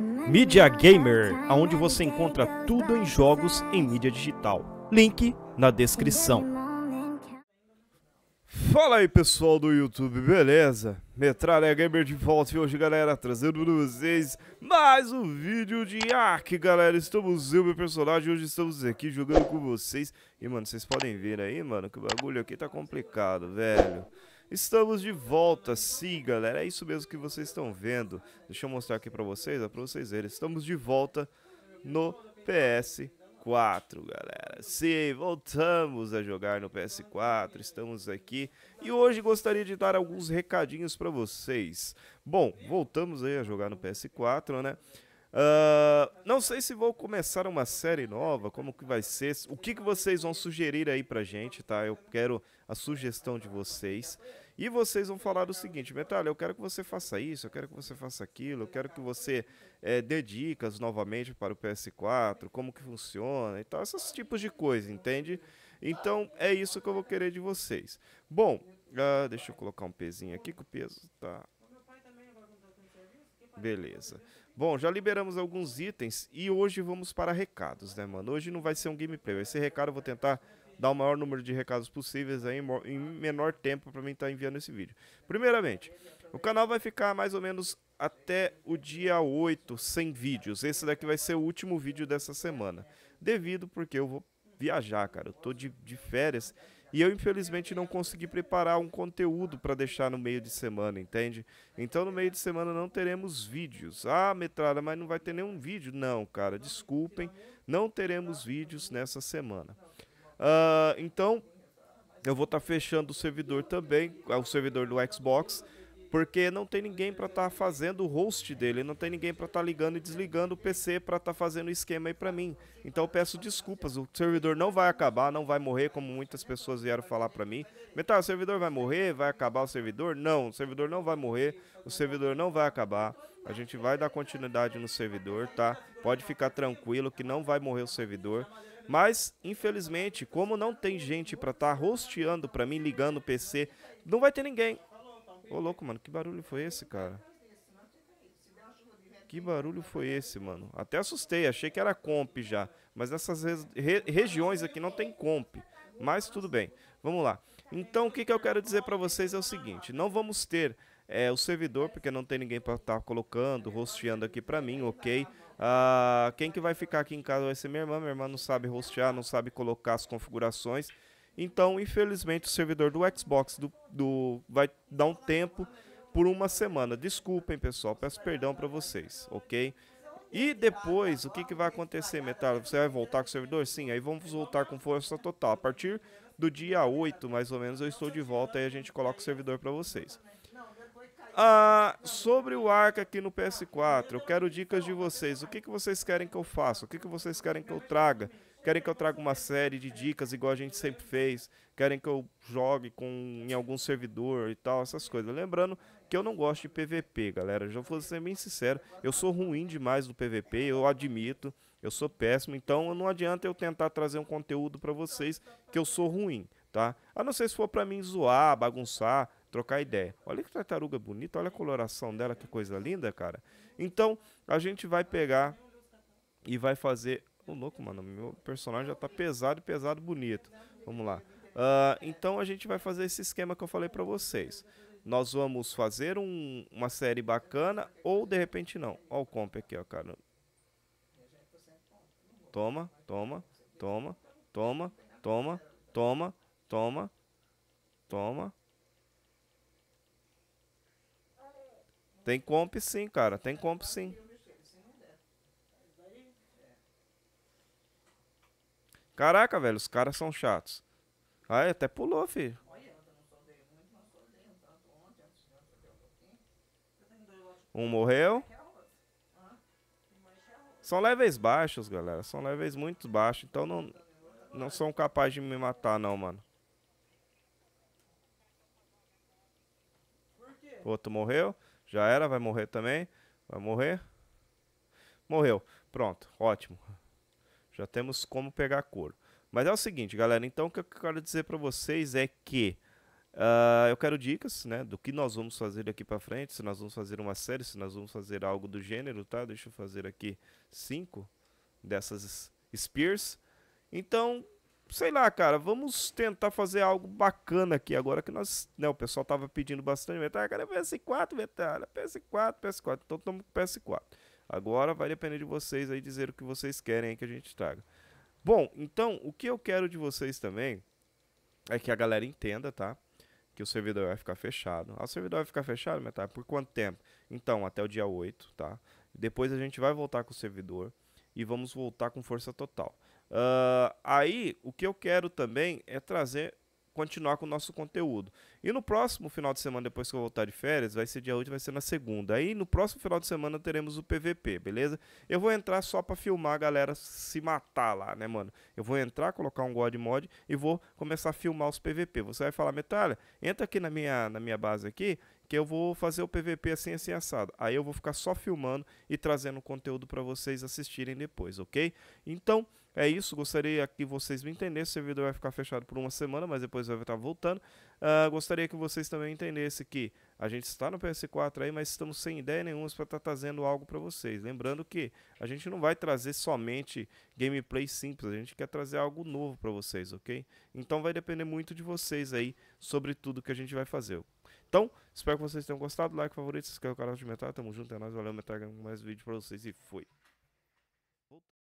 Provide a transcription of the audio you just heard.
Media Gamer, aonde você encontra tudo em jogos em mídia digital. Link na descrição. Fala aí pessoal do YouTube, beleza? Metralha Gamer de volta e hoje galera, trazendo para vocês mais um vídeo de Ark, galera Estamos eu, meu personagem, hoje estamos aqui jogando com vocês E mano, vocês podem ver aí mano, que o bagulho aqui tá complicado, velho Estamos de volta, sim, galera. É isso mesmo que vocês estão vendo. Deixa eu mostrar aqui pra vocês, ó, pra vocês verem. Estamos de volta no PS4, galera. Sim, voltamos a jogar no PS4. Estamos aqui e hoje gostaria de dar alguns recadinhos para vocês. Bom, voltamos aí a jogar no PS4, né? Uh, não sei se vou começar uma série nova, como que vai ser, o que, que vocês vão sugerir aí pra gente, tá? Eu quero a sugestão de vocês. E vocês vão falar o seguinte, Metalha, eu quero que você faça isso, eu quero que você faça aquilo, eu quero que você é, dê dicas novamente para o PS4, como que funciona e tal, esses tipos de coisa, entende? Então é isso que eu vou querer de vocês. Bom, uh, deixa eu colocar um pezinho aqui que o peso tá Beleza. Bom, já liberamos alguns itens e hoje vamos para recados, né, mano? Hoje não vai ser um gameplay, esse recado eu vou tentar dar o maior número de recados possíveis aí em menor tempo para mim estar tá enviando esse vídeo. Primeiramente, o canal vai ficar mais ou menos até o dia 8 sem vídeos. Esse daqui vai ser o último vídeo dessa semana. Devido porque eu vou viajar, cara. Eu tô de, de férias e eu, infelizmente, não consegui preparar um conteúdo para deixar no meio de semana, entende? Então, no meio de semana não teremos vídeos. Ah, metralha, mas não vai ter nenhum vídeo? Não, cara, desculpem, não teremos vídeos nessa semana. Uh, então, eu vou estar tá fechando o servidor também, é o servidor do Xbox porque não tem ninguém para estar tá fazendo o host dele, não tem ninguém para estar tá ligando e desligando o PC para estar tá fazendo o esquema aí para mim. Então eu peço desculpas, o servidor não vai acabar, não vai morrer como muitas pessoas vieram falar para mim. Metal, o servidor vai morrer? Vai acabar o servidor? Não, o servidor não vai morrer, o servidor não vai acabar. A gente vai dar continuidade no servidor, tá? Pode ficar tranquilo que não vai morrer o servidor. Mas, infelizmente, como não tem gente para estar tá hosteando para mim, ligando o PC, não vai ter ninguém. Ô, louco, mano, que barulho foi esse, cara? Que barulho foi esse, mano? Até assustei, achei que era comp já. Mas nessas re regiões aqui não tem comp. Mas tudo bem, vamos lá. Então, o que, que eu quero dizer para vocês é o seguinte. Não vamos ter é, o servidor, porque não tem ninguém para estar tá colocando, rosteando aqui para mim, ok? Ah, quem que vai ficar aqui em casa vai ser minha irmã. Minha irmã não sabe rostear, não sabe colocar as configurações. Então, infelizmente, o servidor do Xbox do, do vai dar um tempo por uma semana. Desculpem, pessoal, peço perdão para vocês, ok? E depois, o que, que vai acontecer, Metal? Você vai voltar com o servidor? Sim, aí vamos voltar com força total. A partir do dia 8, mais ou menos, eu estou de volta e a gente coloca o servidor para vocês. Ah, sobre o Arca aqui no PS4, eu quero dicas de vocês. O que, que vocês querem que eu faça? O que, que vocês querem que eu traga? Querem que eu traga uma série de dicas igual a gente sempre fez? Querem que eu jogue com em algum servidor e tal, essas coisas. Lembrando que eu não gosto de PVP, galera. Já vou ser bem sincero, eu sou ruim demais do PVP, eu admito, eu sou péssimo, então não adianta eu tentar trazer um conteúdo para vocês que eu sou ruim, tá? A não ser se for para mim zoar, bagunçar, trocar ideia. Olha que tartaruga bonita, olha a coloração dela, que coisa linda, cara. Então, a gente vai pegar e vai fazer Ô louco, mano, meu personagem já tá pesado pesado bonito. Vamos lá. Uh, então a gente vai fazer esse esquema que eu falei pra vocês. Nós vamos fazer um, uma série bacana ou de repente não. Ó o comp aqui, ó, cara. Toma, toma, toma, toma, toma, toma, toma, toma. Tem comp sim, cara. Tem comp sim. Caraca, velho, os caras são chatos. Aí até pulou, filho. Um morreu. São leves baixos, galera. São leves muito baixos. Então não, não são capazes de me matar, não, mano. Outro morreu. Já era, vai morrer também. Vai morrer. Morreu. Pronto, ótimo. Já temos como pegar couro. Mas é o seguinte, galera. Então, o que eu quero dizer para vocês é que uh, eu quero dicas, né? Do que nós vamos fazer daqui para frente. Se nós vamos fazer uma série, se nós vamos fazer algo do gênero, tá? Deixa eu fazer aqui cinco dessas spears. Então, sei lá, cara, vamos tentar fazer algo bacana aqui agora que nós, né, o pessoal tava pedindo bastante, ah, cara, PS4, Vitória, PS4, PS4, então estamos com PS4. Agora vai depender de vocês aí dizer o que vocês querem que a gente traga. Bom, então o que eu quero de vocês também é que a galera entenda, tá? Que o servidor vai ficar fechado. Ah, o servidor vai ficar fechado, metade? Tá, por quanto tempo? Então, até o dia 8, tá? Depois a gente vai voltar com o servidor e vamos voltar com força total. Uh, aí, o que eu quero também é trazer continuar com o nosso conteúdo. E no próximo final de semana, depois que eu voltar de férias, vai ser dia 8, vai ser na segunda. Aí no próximo final de semana teremos o PVP, beleza? Eu vou entrar só para filmar a galera se matar lá, né, mano? Eu vou entrar, colocar um God Mod e vou começar a filmar os PVP. Você vai falar, Metalha, entra aqui na minha, na minha base aqui que eu vou fazer o PVP assim, assim, assado. Aí eu vou ficar só filmando e trazendo conteúdo para vocês assistirem depois, ok? Então, é isso, gostaria que vocês me entendessem. O servidor vai ficar fechado por uma semana, mas depois vai estar voltando. Uh, gostaria que vocês também entendessem que a gente está no PS4 aí, mas estamos sem ideia nenhuma para estar trazendo algo para vocês. Lembrando que a gente não vai trazer somente gameplay simples, a gente quer trazer algo novo para vocês, ok? Então vai depender muito de vocês aí sobre tudo que a gente vai fazer. Então, espero que vocês tenham gostado. Like, favorito, se inscreve no canal de Metal. Tamo junto, é nóis. Valeu, Metal. Mais vídeo para vocês e fui.